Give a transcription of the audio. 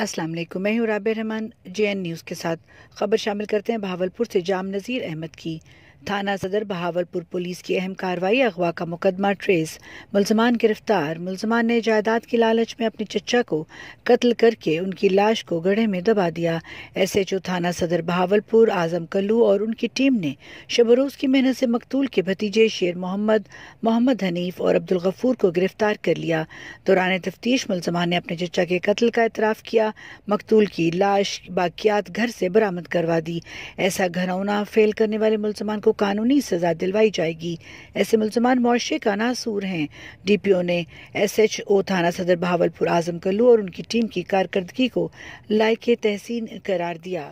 अस्सलाम वालेकुम मैं हूं Rabia Rehman J N news के साथ खबर शामिल करते हैं भावलपुर से जाम नज़ीर अहमद की थाना सदर बहावलपुर पुलिस की अहम कार्रवाई अगवा का मुकदमा ट्रेस मुलजमान गिरफ्तार मुलजमान ने जायदाद की लालच में अपनी चचा को कत्ल करके उनकी लाश को गढ़े में दबा दिया एसएचओ थाना सदर बहावलपुर आजम कल्लू और उनकी टीम ने शबरोज की मेहनत से मकतूल के भतीजे शेर मोहम्मद मोहम्मद हनीफ और अब्दुल गफूर को गिरफ्तार कर लिया दौरान तफ्तीश मुलजमान ने अपने चचा के कत्ल का एतराफ किया मकतूल की लाश बाकियात घर से बरामद करवा दी ऐसा घरौना फेल करने वाले मुलजमान को को कानूनी सजा दिलवाई जाएगी ऐसे मुलजमान मुआशे का नासूर हैं डीपीओ ने एसएचओ थाना सदर भावलपुर आजम कल्लू और उनकी टीम की कारकर्दगी को लायक तहसीन करार दिया